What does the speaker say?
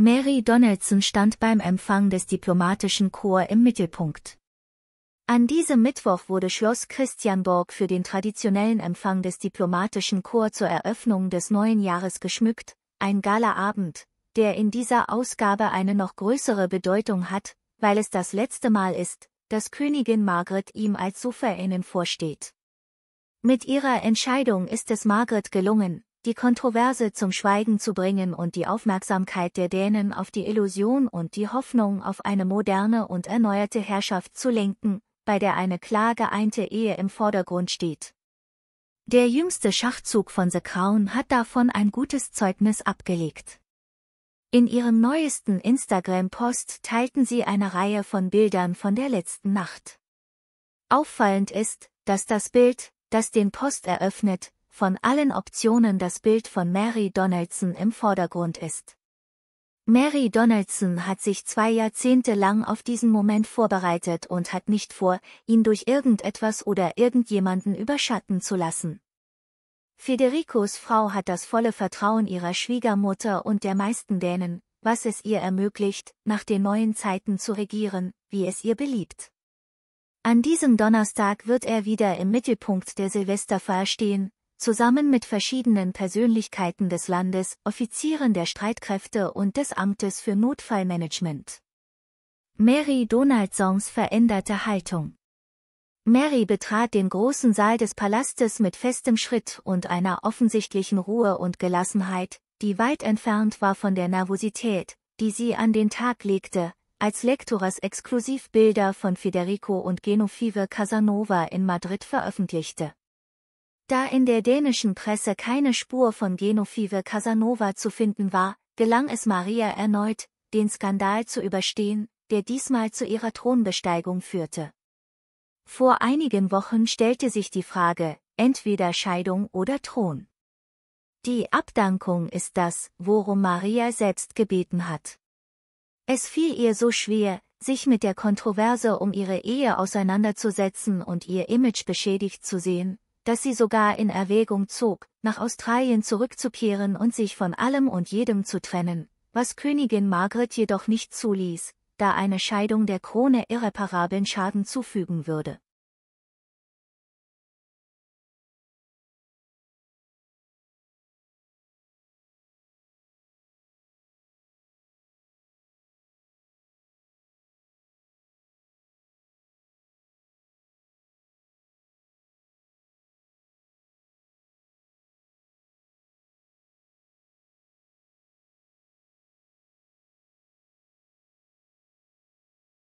Mary Donaldson stand beim Empfang des diplomatischen Chor im Mittelpunkt. An diesem Mittwoch wurde Schloss Christianborg für den traditionellen Empfang des diplomatischen Chor zur Eröffnung des neuen Jahres geschmückt, ein Galaabend, der in dieser Ausgabe eine noch größere Bedeutung hat, weil es das letzte Mal ist, dass Königin Margret ihm als Souveränin vorsteht. Mit ihrer Entscheidung ist es Margret gelungen, die Kontroverse zum Schweigen zu bringen und die Aufmerksamkeit der Dänen auf die Illusion und die Hoffnung auf eine moderne und erneuerte Herrschaft zu lenken, bei der eine klar geeinte Ehe im Vordergrund steht. Der jüngste Schachzug von The Crown hat davon ein gutes Zeugnis abgelegt. In ihrem neuesten Instagram-Post teilten sie eine Reihe von Bildern von der letzten Nacht. Auffallend ist, dass das Bild, das den Post eröffnet, von allen Optionen das Bild von Mary Donaldson im Vordergrund ist. Mary Donaldson hat sich zwei Jahrzehnte lang auf diesen Moment vorbereitet und hat nicht vor, ihn durch irgendetwas oder irgendjemanden überschatten zu lassen. Federicos Frau hat das volle Vertrauen ihrer Schwiegermutter und der meisten Dänen, was es ihr ermöglicht, nach den neuen Zeiten zu regieren, wie es ihr beliebt. An diesem Donnerstag wird er wieder im Mittelpunkt der Silvesterfeier stehen, zusammen mit verschiedenen Persönlichkeiten des Landes, Offizieren der Streitkräfte und des Amtes für Notfallmanagement. Mary Donaldsons veränderte Haltung. Mary betrat den großen Saal des Palastes mit festem Schritt und einer offensichtlichen Ruhe und Gelassenheit, die weit entfernt war von der Nervosität, die sie an den Tag legte, als Lecturas exklusiv Bilder von Federico und Genoveve Casanova in Madrid veröffentlichte. Da in der dänischen Presse keine Spur von Genovive Casanova zu finden war, gelang es Maria erneut, den Skandal zu überstehen, der diesmal zu ihrer Thronbesteigung führte. Vor einigen Wochen stellte sich die Frage, entweder Scheidung oder Thron. Die Abdankung ist das, worum Maria selbst gebeten hat. Es fiel ihr so schwer, sich mit der Kontroverse um ihre Ehe auseinanderzusetzen und ihr Image beschädigt zu sehen, dass sie sogar in Erwägung zog, nach Australien zurückzukehren und sich von allem und jedem zu trennen, was Königin Margaret jedoch nicht zuließ, da eine Scheidung der Krone irreparablen Schaden zufügen würde.